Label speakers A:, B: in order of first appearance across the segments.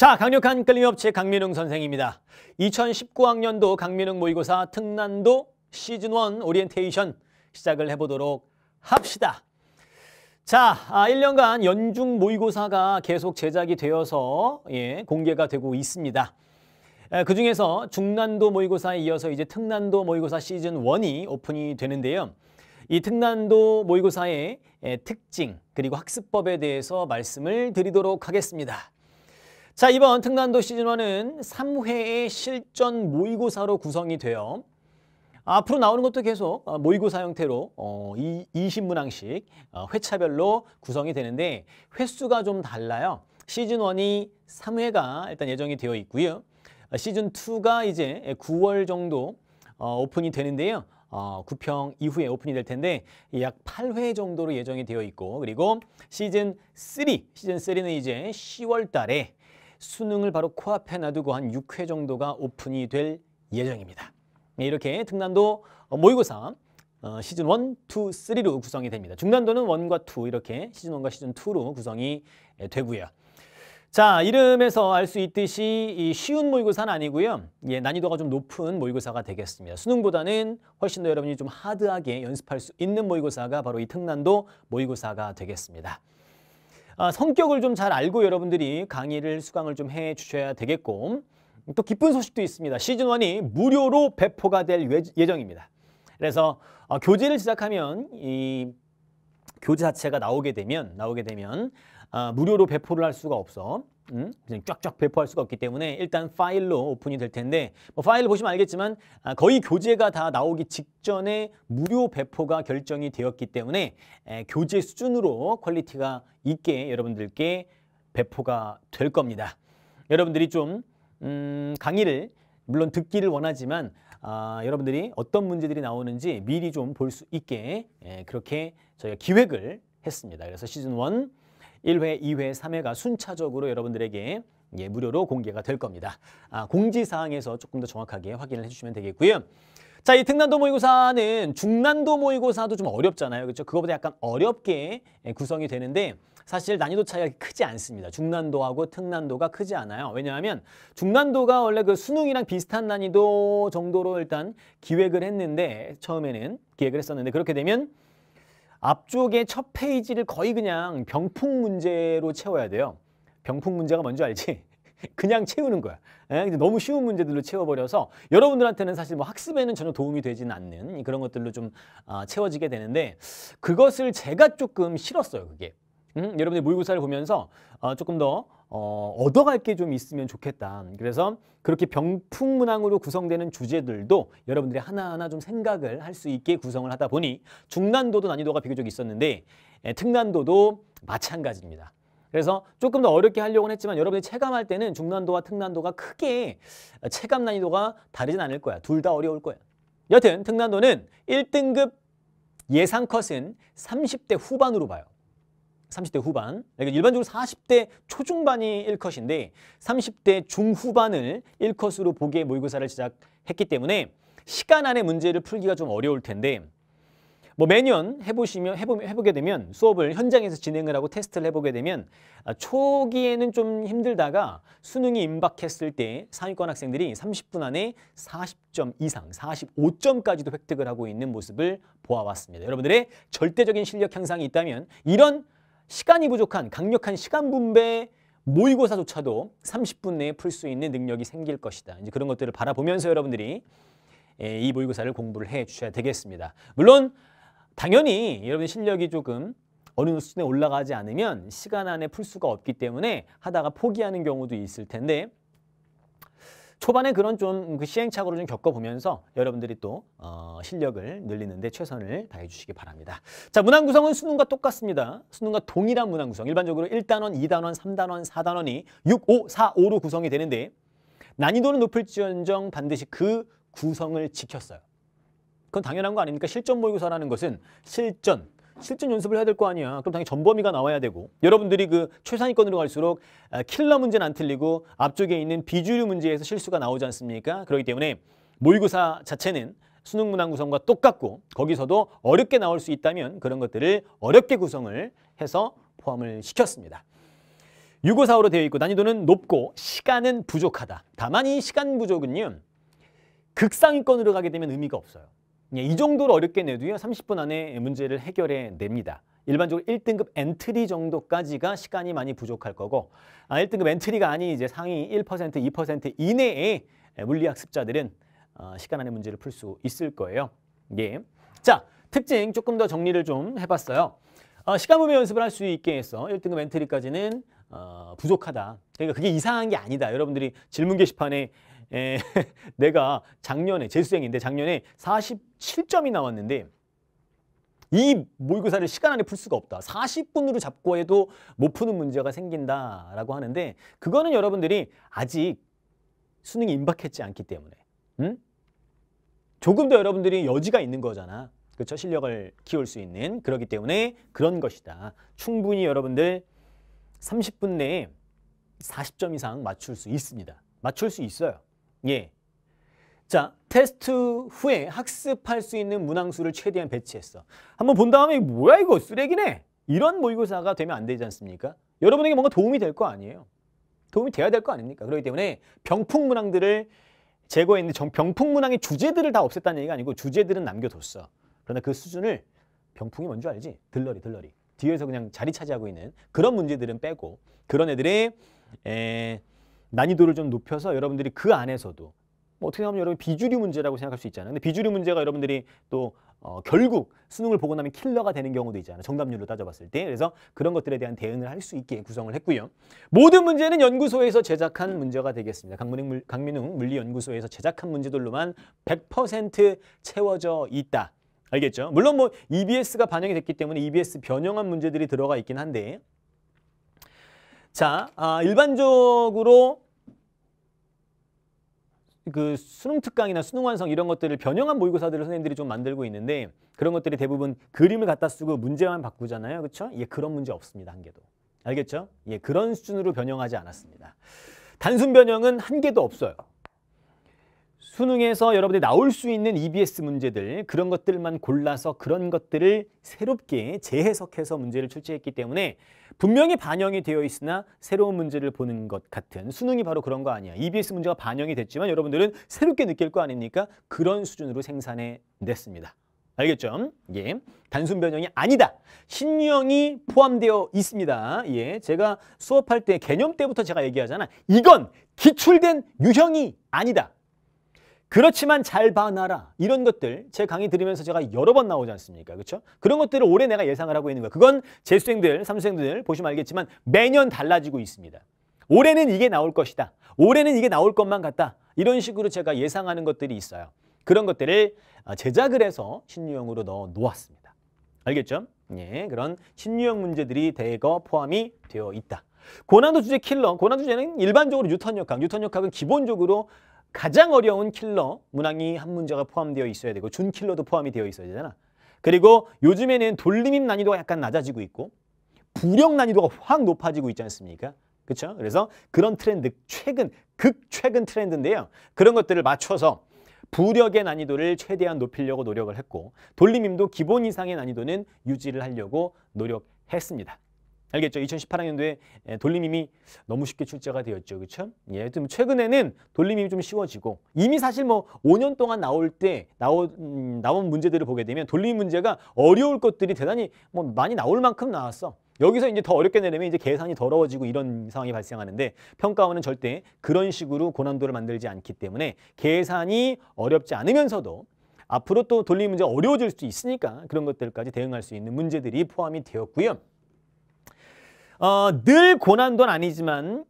A: 자, 강력한 끌림업체 강민웅 선생입니다. 2019학년도 강민웅 모의고사 특난도 시즌1 오리엔테이션 시작을 해보도록 합시다. 자, 아, 1년간 연중 모의고사가 계속 제작이 되어서 예, 공개가 되고 있습니다. 그중에서 중난도 모의고사에 이어서 이제 특난도 모의고사 시즌1이 오픈이 되는데요. 이 특난도 모의고사의 특징 그리고 학습법에 대해서 말씀을 드리도록 하겠습니다. 자 이번 특난도 시즌1은 3회의 실전 모의고사로 구성이 되어 앞으로 나오는 것도 계속 어, 모의고사 형태로 20문항씩 어, 어, 회차별로 구성이 되는데 횟수가 좀 달라요. 시즌1이 3회가 일단 예정이 되어 있고요. 시즌2가 이제 9월 정도 오픈이 되는데요. 어, 구평 이후에 오픈이 될 텐데 약 8회 정도로 예정이 되어 있고 그리고 시즌 3, 시즌 3는 이제 10월 달에 수능을 바로 코앞에 놔두고 한 6회 정도가 오픈이 될 예정입니다. 네, 이렇게 등난도 모의고사 어, 시즌 1, 2, 3로 구성이 됩니다. 중난도는 1과 2 이렇게 시즌 1과 시즌 2로 구성이 예, 되고요. 자, 이름에서 알 수 있듯이 쉬운 모의고사는 아니고요. 예, 난이도가 좀 높은 모의고사가 되겠습니다. 수능보다는 훨씬 더 여러분이 좀 하드하게 연습할 수 있는 모의고사가 바로 이 특난도 모의고사가 되겠습니다. 아, 성격을 좀 잘 알고 여러분들이 강의를 수강을 좀 해 주셔야 되겠고 또 기쁜 소식도 있습니다. 시즌1이 무료로 배포가 될 예, 예정입니다. 그래서 어, 교재를 시작하면 이 교재 자체가 나오게 되면 나오게 되면 어, 무료로 배포를 할 수가 없어 음? 그냥 쫙쫙 배포할 수가 없기 때문에 일단 파일로 오픈이 될 텐데 뭐 파일을 보시면 알겠지만 아, 거의 교재가 다 나오기 직전에 무료 배포가 결정이 되었기 때문에 에, 교재 수준으로 퀄리티가 있게 여러분들께 배포가 될 겁니다. 여러분들이 좀 음, 강의를 물론 듣기를 원하지만 아, 여러분들이 어떤 문제들이 나오는지 미리 좀 볼 수 있게 에, 그렇게 저희가 기획을 했습니다. 그래서 시즌 원 1회, 2회, 3회가 순차적으로 여러분들에게 예, 무료로 공개가 될 겁니다. 아, 공지사항에서 조금 더 정확하게 확인을 해주시면 되겠고요. 자, 이특난도 모의고사는 중난도 모의고사도 좀 어렵잖아요. 그렇죠? 그거보다 약간 어렵게 예, 구성이 되는데 사실 난이도 차이가 크지 않습니다. 중난도하고 특난도가 크지 않아요. 왜냐하면 중난도가 원래 그 수능이랑 비슷한 난이도 정도로 일단 기획을 했는데 처음에는 기획을 했었는데 그렇게 되면 앞쪽에 첫 페이지를 거의 그냥 병풍 문제로 채워야 돼요. 병풍 문제가 뭔지 알지? 그냥 채우는 거야. 예? 너무 쉬운 문제들로 채워버려서 여러분들한테는 사실 뭐 학습에는 전혀 도움이 되지는 않는 그런 것들로 좀 아, 채워지게 되는데 그것을 제가 조금 싫었어요. 그게. 음? 여러분들 모의고사를 보면서 어, 조금 더 어, 얻어갈 게 좀 있으면 좋겠다. 그래서 그렇게 병풍 문항으로 구성되는 주제들도 여러분들이 하나하나 좀 생각을 할 수 있게 구성을 하다 보니 중난도도 난이도가 비교적 있었는데 예, 특난도도 마찬가지입니다. 그래서 조금 더 어렵게 하려고는 했지만 여러분이 체감할 때는 중난도와 특난도가 크게 체감 난이도가 다르진 않을 거야. 둘 다 어려울 거야. 여튼 특난도는 1등급 예상 컷은 30대 후반으로 봐요. 30대 후반, 네, 그러니까 일반적으로 40대 초중반이 1컷인데 30대 중후반을 1컷으로 보기의 모의고사를 시작했기 때문에 시간 안에 문제를 풀기가 좀 어려울 텐데 뭐 매년 해보시면 해보, 해보게 되면 수업을 현장에서 진행을 하고 테스트를 해보게 되면 아, 초기에는 좀 힘들다가 수능이 임박했을 때 상위권 학생들이 30분 안에 40점 이상 45점까지도 획득을 하고 있는 모습을 보아왔습니다. 여러분들의 절대적인 실력 향상이 있다면 이런 시간이 부족한 강력한 시간 분배 모의고사조차도 30분 내에 풀 수 있는 능력이 생길 것이다. 이제 그런 것들을 바라보면서 여러분들이 예, 이 모의고사를 공부를 해 주셔야 되겠습니다. 물론 당연히 여러분 실력이 조금 어느 수준에 올라가지 않으면 시간 안에 풀 수가 없기 때문에 하다가 포기하는 경우도 있을 텐데 초반에 그런 좀 그 시행착오를 좀 겪어보면서 여러분들이 또 어, 실력을 늘리는데 최선을 다해 주시기 바랍니다. 자, 문항 구성은 수능과 똑같습니다. 수능과 동일한 문항 구성. 일반적으로 1단원, 2단원, 3단원, 4단원이 6, 5, 4, 5로 구성이 되는데 난이도는 높을지언정 반드시 그 구성을 지켰어요. 그건 당연한 거 아닙니까? 실전 모의고사라는 것은 실전, 실전 연습을 해야 될 거 아니야. 그럼 당연히 전범위가 나와야 되고 여러분들이 그 최상위권으로 갈수록 아, 킬러 문제는 안 틀리고 앞쪽에 있는 비주류 문제에서 실수가 나오지 않습니까? 그렇기 때문에 모의고사 자체는 수능 문항 구성과 똑같고 거기서도 어렵게 나올 수 있다면 그런 것들을 어렵게 구성을 해서 포함을 시켰습니다. 유고사로 되어 있고 난이도는 높고 시간은 부족하다. 다만 이 시간 부족은요. 극상위권으로 가게 되면 의미가 없어요. 예, 이 정도로 어렵게 내도요 30분 안에 문제를 해결해 냅니다. 일반적으로 1등급 엔트리 정도까지가 시간이 많이 부족할 거고 아, 1등급 엔트리가 아닌 이제 상위 1% 2% 이내에 물리학습자들은 어, 시간 안에 문제를 풀 수 있을 거예요. 예. 자, 특징 조금 더 정리를 좀 해봤어요. 어, 시간 분배 연습을 할 수 있게 해서 1등급 엔트리까지는 어, 부족하다. 그러니까 그게 이상한 게 아니다. 여러분들이 질문 게시판에 에, 예, 내가 작년에 재수생인데 작년에 47점이 나왔는데 이 모의고사를 시간 안에 풀 수가 없다. 40분으로 잡고 해도 못 푸는 문제가 생긴다라고 하는데 그거는 여러분들이 아직 수능이 임박했지 않기 때문에 음? 조금 더 여러분들이 여지가 있는 거잖아. 그렇죠? 실력을 키울 수 있는 그러기 때문에 그런 것이다. 충분히 여러분들 30분 내에 40점 이상 맞출 수 있습니다. 맞출 수 있어요. 예. 자, 테스트 후에 학습할 수 있는 문항수를 최대한 배치했어. 한번 본 다음에 뭐야 이거 쓰레기네. 이런 모의고사가 되면 안 되지 않습니까? 여러분에게 뭔가 도움이 될 거 아니에요. 도움이 돼야 될 거 아닙니까? 그렇기 때문에 병풍 문항들을 제거했는데 병풍 문항의 주제들을 다 없앴다는 얘기가 아니고 주제들은 남겨뒀어. 그러나 그 수준을 병풍이 뭔지 알지? 들러리 들러리. 뒤에서 그냥 자리 차지하고 있는 그런 문제들은 빼고 그런 애들의 에, 난이도를 좀 높여서 여러분들이 그 안에서도 뭐 어떻게 하면 여러분 비주류 문제라고 생각할 수 있잖아요. 근데 비주류 문제가 여러분들이 또 어, 결국 수능을 보고 나면 킬러가 되는 경우도 있잖아요. 정답률로 따져봤을 때. 그래서 그런 것들에 대한 대응을 할 수 있게 구성을 했고요. 모든 문제는 연구소에서 제작한 문제가 되겠습니다. 강민웅, 강민웅 물리연구소에서 제작한 문제들로만 100% 채워져 있다. 알겠죠? 물론 뭐 EBS가 반영이 됐기 때문에 EBS 변형한 문제들이 들어가 있긴 한데 자, 아, 일반적으로 그 수능 특강이나 수능 완성 이런 것들을 변형한 모의고사들을 선생님들이 좀 만들고 있는데 그런 것들이 대부분 그림을 갖다 쓰고 문제만 바꾸잖아요. 그렇죠? 예, 그런 문제 없습니다. 한 개도. 알겠죠? 예, 그런 수준으로 변형하지 않았습니다. 단순 변형은 한 개도 없어요. 수능에서 여러분들이 나올 수 있는 EBS 문제들 그런 것들만 골라서 그런 것들을 새롭게 재해석해서 문제를 출제했기 때문에 분명히 반영이 되어 있으나 새로운 문제를 보는 것 같은 수능이 바로 그런 거 아니야. EBS 문제가 반영이 됐지만 여러분들은 새롭게 느낄 거 아닙니까? 그런 수준으로 생산해 냈습니다. 알겠죠? 예. 단순 변형이 아니다. 신유형이 포함되어 있습니다. 예. 제가 수업할 때 개념 때부터 제가 얘기하잖아. 이건 기출된 유형이 아니다. 그렇지만 잘 봐놔라 이런 것들 제 강의 들으면서 제가 여러 번 나오지 않습니까 그렇죠 그런 것들을 올해 내가 예상을 하고 있는 거야 그건 재수생들 삼수생들 보시면 알겠지만 매년 달라지고 있습니다 올해는 이게 나올 것이다 올해는 이게 나올 것만 같다 이런 식으로 제가 예상하는 것들이 있어요 그런 것들을 아, 제작을 해서 신유형으로 넣어 놓았습니다 알겠죠 예 그런 신유형 문제들이 대거 포함이 되어 있다 고난도 주제 킬러 고난도 주제는 일반적으로 뉴턴 역학 뉴턴 역학은 기본적으로 가장 어려운 킬러 문항이 한 문제가 포함되어 있어야 되고 준 킬러도 포함이 되어 있어야 되잖아. 그리고 요즘에는 돌림임 난이도가 약간 낮아지고 있고 부력 난이도가 확 높아지고 있지 않습니까? 그렇죠? 그래서 그런 트렌드 최근 극최근 트렌드인데요. 그런 것들을 맞춰서 부력의 난이도를 최대한 높이려고 노력을 했고 돌림임도 기본 이상의 난이도는 유지를 하려고 노력했습니다. 알겠죠? 2018학년도에 예, 돌림임이 너무 쉽게 출제가 되었죠. 그렇죠? 예, 좀 최근에는 돌림임이 좀 쉬워지고 이미 사실 뭐 5년 동안 나올 때 나오, 음, 나온 문제들을 보게 되면 돌림 문제가 어려울 것들이 대단히 뭐 많이 나올 만큼 나왔어. 여기서 이제 더 어렵게 내려면 이제 계산이 더러워지고 이런 상황이 발생하는데 평가원은 절대 그런 식으로 고난도를 만들지 않기 때문에 계산이 어렵지 않으면서도 앞으로 또 돌림 문제 가 어려워질 수 있으니까 그런 것들까지 대응할 수 있는 문제들이 포함이 되었고요. 어, 늘 고난도는 아니지만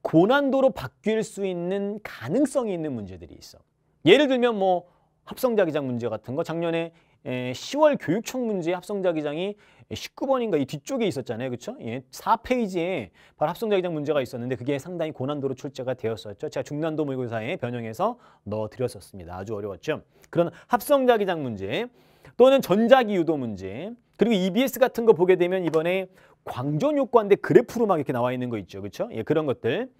A: 고난도로 바뀔 수 있는 가능성이 있는 문제들이 있어. 예를 들면 뭐 합성자 기장 문제 같은 거 작년에 에, 10월 교육청 문제 합성자 기장이 19번인가 이 뒤쪽에 있었잖아요. 그렇죠? 예, 4페이지에 바로 합성자 기장 문제가 있었는데 그게 상당히 고난도로 출제가 되었었죠. 제가 중난도 모의고사에 변형해서 넣어드렸었습니다. 아주 어려웠죠. 그런 합성자 기장 문제 또는 전자기 유도 문제 그리고 EBS 같은 거 보게 되면 이번에 광전 효과인데 그래프로 막 이렇게 나와 있는 거 있죠. 그렇죠? 예, 그런 것들.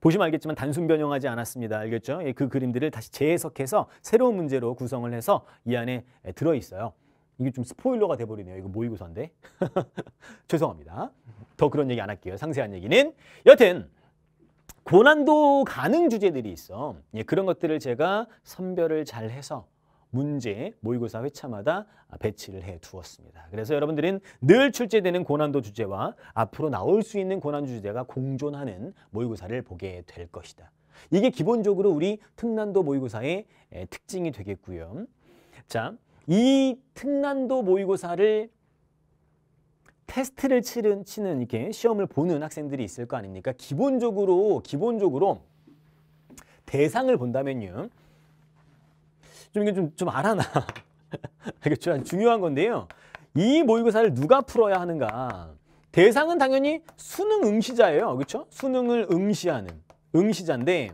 A: 보시면 알겠지만 단순 변형하지 않았습니다. 알겠죠? 예, 그 그림들을 다시 재해석해서 새로운 문제로 구성을 해서 이 안에 예, 들어 있어요. 이게 좀 스포일러가 돼 버리네요. 이거 모의고사인데. 죄송합니다. 더 그런 얘기 안 할게요. 상세한 얘기는 여튼 고난도 가능 주제들이 있어. 예, 그런 것들을 제가 선별을 잘 해서 문제 모의고사 회차마다 배치를 해 두었습니다. 그래서 여러분들은 늘 출제되는 고난도 주제와 앞으로 나올 수 있는 고난 주제가 공존하는 모의고사를 보게 될 것이다. 이게 기본적으로 우리 특난도 모의고사의 특징이 되겠고요. 자, 이 특난도 모의고사를 테스트를 치는, 치는 이렇게 시험을 보는 학생들이 있을 거 아닙니까? 기본적으로 기본적으로 대상을 본다면요. 좀 이게 좀, 좀 알아놔. 알겠죠? 중요한 건데요. 이 모의고사를 누가 풀어야 하는가. 대상은 당연히 수능 응시자예요. 그렇죠? 수능을 응시하는 응시자인데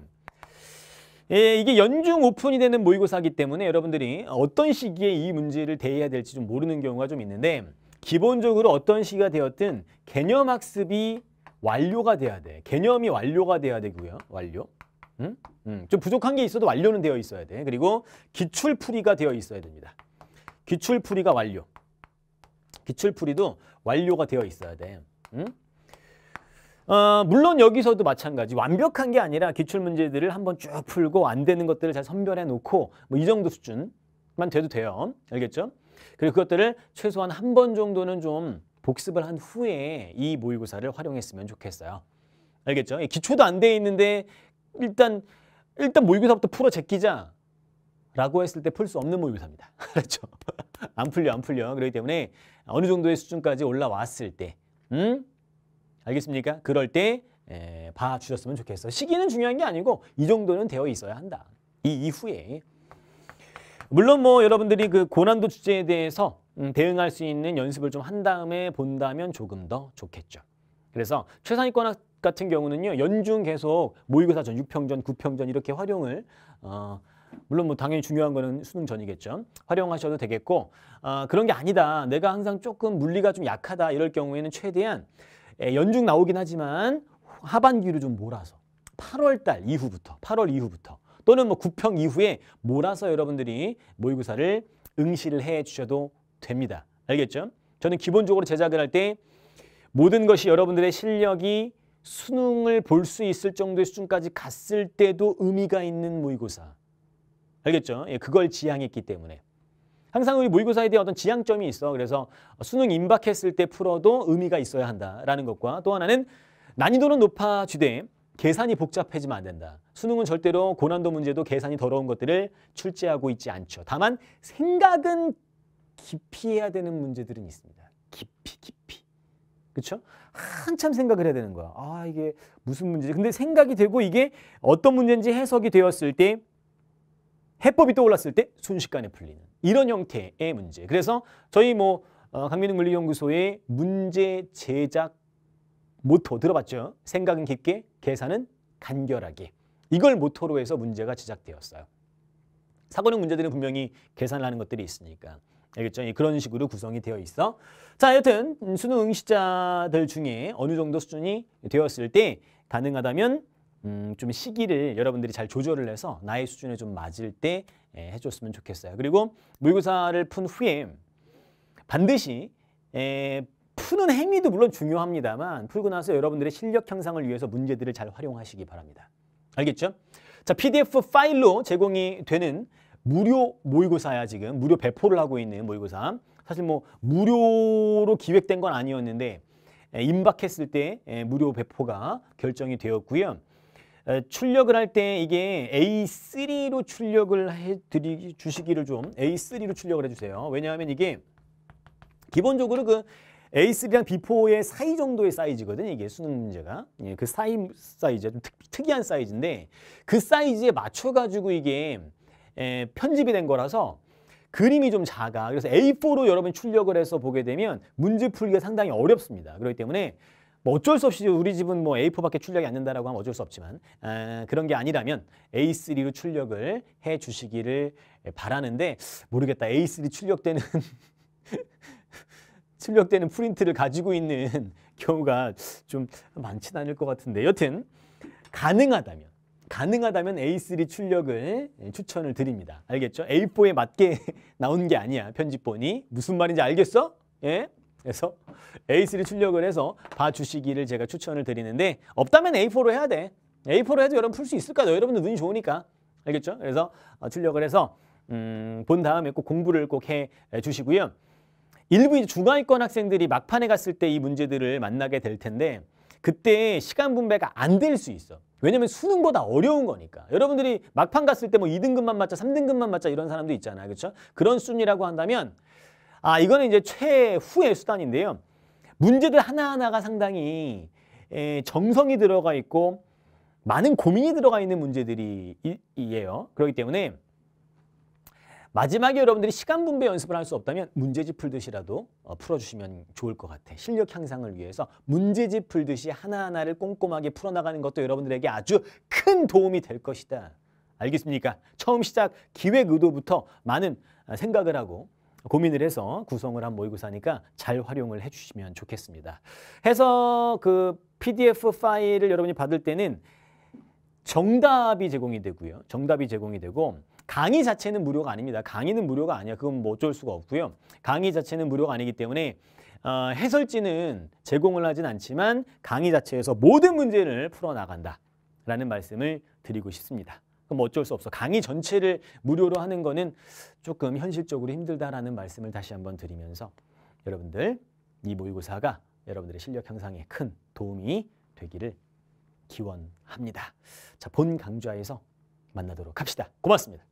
A: 예, 이게 연중 오픈이 되는 모의고사기 때문에 여러분들이 어떤 시기에 이 문제를 대해야 될지 좀 모르는 경우가 좀 있는데 기본적으로 어떤 시기가 되었든 개념 학습이 완료가 돼야 돼. 개념이 완료가 돼야 되고요. 완료. 음? 음, 좀 부족한 게 있어도 완료는 되어 있어야 돼. 그리고 기출풀이가 되어 있어야 됩니다. 기출풀이가 완료. 기출풀이도 완료가 되어 있어야 돼. 음? 어, 물론 여기서도 마찬가지 완벽한 게 아니라 기출문제들을 한번 쭉 풀고 안 되는 것들을 잘 선별해 놓고 뭐 이 정도 수준만 돼도 돼요. 알겠죠? 그리고 그것들을 최소한 한 번 정도는 좀 복습을 한 후에 이 모의고사를 활용했으면 좋겠어요. 알겠죠? 예, 기초도 안 돼 있는데 일단 일단 모의고사부터 풀어 제끼자. 라고 했을 때 풀 수 없는 모의고사입니다. 그렇죠? 안 풀려 안 풀려. 그렇기 때문에 어느 정도의 수준까지 올라왔을 때 음? 알겠습니까? 그럴 때 에, 봐주셨으면 좋겠어. 시기는 중요한 게 아니고 이 정도는 되어 있어야 한다. 이 이후에. 물론 뭐 여러분들이 그 고난도 주제에 대해서 음, 대응할 수 있는 연습을 좀 한 다음에 본다면 조금 더 좋겠죠. 그래서 최상위권 같은 경우는요. 연중 계속 모의고사 전, 6평전, 9평전 이렇게 활용을 어, 물론 뭐 당연히 중요한 거는 수능 전이겠죠. 활용하셔도 되겠고 아, 그런 게 아니다. 내가 항상 조금 물리가 좀 약하다 이럴 경우에는 최대한 에, 예, 연중 나오긴 하지만 하반기로 좀 몰아서 8월 달 이후부터 8월 이후부터 또는 뭐 9평 이후에 몰아서 여러분들이 모의고사를 응시를 해 주셔도 됩니다. 알겠죠? 저는 기본적으로 제작을 할때 모든 것이 여러분들의 실력이 수능을 볼 수 있을 정도의 수준까지 갔을 때도 의미가 있는 모의고사. 알겠죠? 예, 그걸 지향했기 때문에. 항상 우리 모의고사에 대한 어떤 지향점이 있어. 그래서 수능 임박했을 때 풀어도 의미가 있어야 한다라는 것과 또 하나는 난이도는 높아지되 계산이 복잡해지면 안 된다. 수능은 절대로 고난도 문제도 계산이 더러운 것들을 출제하고 있지 않죠. 다만 생각은 깊이 해야 되는 문제들은 있습니다. 깊이 깊이. 그렇죠? 한참 생각을 해야 되는 거야. 아 이게 무슨 문제지? 근데 생각이 되고 이게 어떤 문제인지 해석이 되었을 때 해법이 떠올랐을 때 순식간에 풀리는 이런 형태의 문제. 그래서 저희 뭐 어, 강민웅 물리연구소의 문제 제작 모토 들어봤죠? 생각은 깊게, 계산은 간결하게. 이걸 모토로 해서 문제가 제작되었어요. 사고는 문제들은 분명히 계산을 하는 것들이 있으니까. 알겠죠? 그런 식으로 구성이 되어 있어. 자, 여튼 수능 응시자들 중에 어느 정도 수준이 되었을 때 가능하다면 음, 좀 시기를 여러분들이 잘 조절을 해서 나의 수준에 좀 맞을 때 예, 해줬으면 좋겠어요. 그리고 모의고사를 푼 후에 반드시 예, 푸는 행위도 물론 중요합니다만 풀고 나서 여러분들의 실력 향상을 위해서 문제들을 잘 활용하시기 바랍니다. 알겠죠? 자, PDF 파일로 제공이 되는 무료 모의고사야 지금 무료 배포를 하고 있는 모의고사 사실 뭐 무료로 기획된 건 아니었는데 임박했을 때 무료 배포가 결정이 되었고요. 출력을 할 때 이게 A3로 출력을 해드리 주시기를 좀 A3로 출력을 해주세요. 왜냐하면 이게 기본적으로 그 A3랑 B4의 사이 정도의 사이즈거든요. 이게 수능 문제가. 예, 그 사이 사이즈, 좀 특, 특이한 사이즈인데 그 사이즈에 맞춰가지고 이게 에, 편집이 된 거라서 그림이 좀 작아. 그래서 A4로 여러분 출력을 해서 보게 되면 문제 풀기가 상당히 어렵습니다. 그렇기 때문에 뭐 어쩔 수 없이 우리 집은 뭐 A4밖에 출력이 안된다고 하면 어쩔 수 없지만 에, 아, 그런 게 아니라면 A3로 출력을 해 주시기를 바라는데 모르겠다. A3 출력되는 출력되는 프린트를 가지고 있는 경우가 좀 많진 않을 것 같은데 여튼 가능하다면 가능하다면 A3 출력을 예, 추천을 드립니다. 알겠죠? A4에 맞게 나온 게 아니야, 편집본이. 무슨 말인지 알겠어? 예? 그래서 A3 출력을 해서 봐주시기를 제가 추천을 드리는데 없다면 A4로 해야 돼. A4로 해도 여러분 풀 수 있을 까요 여러분들 눈이 좋으니까. 알겠죠? 그래서 어, 출력을 해서 음, 본 다음에 꼭 공부를 꼭 해 주시고요. 일부 중하위권 학생들이 막판에 갔을 때 이 문제들을 만나게 될 텐데 그때 시간 분배가 안 될 수 있어. 왜냐면 수능보다 어려운 거니까. 여러분들이 막판 갔을 때 뭐 2등급만 맞자, 3등급만 맞자 이런 사람도 있잖아요. 그렇죠? 그런 순위라고 한다면 아, 이거는 이제 최후의 수단인데요. 문제들 하나하나가 상당히 에, 정성이 들어가 있고 많은 고민이 들어가 있는 문제들이에요. 그렇기 때문에 마지막에 여러분들이 시간 분배 연습을 할 수 없다면 문제집 풀듯이라도 어, 풀어주시면 좋을 것 같아. 실력 향상을 위해서 문제집 풀듯이 하나하나를 꼼꼼하게 풀어나가는 것도 여러분들에게 아주 큰 도움이 될 것이다. 알겠습니까? 처음 시작 기획 의도부터 많은 어, 생각을 하고 고민을 해서 구성을 한 모의고사니까 잘 활용을 해주시면 좋겠습니다. 해서 그 PDF 파일을 여러분이 받을 때는 정답이 제공이 되고요. 정답이 제공이 되고 강의 자체는 무료가 아닙니다. 강의는 무료가 아니야. 그건 뭐 어쩔 수가 없고요. 강의 자체는 무료가 아니기 때문에 어, 해설지는 제공을 하진 않지만 강의 자체에서 모든 문제를 풀어나간다. 라는 말씀을 드리고 싶습니다. 그럼 어쩔 수 없어. 강의 전체를 무료로 하는 거는 조금 현실적으로 힘들다라는 말씀을 다시 한번 드리면서 여러분들 이 모의고사가 여러분들의 실력 향상에 큰 도움이 되기를 기원합니다. 자, 본 강좌에서 만나도록 합시다. 고맙습니다.